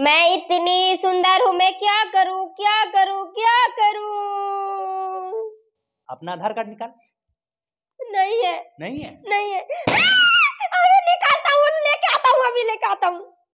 मैं इतनी सुंदर हूँ मैं क्या करूँ क्या करूँ क्या करूँ अपना आधार कार्ड निकाल नहीं है नहीं है नहीं है अरे निकालता हूँ लेके आता हूँ अभी लेके आता हूँ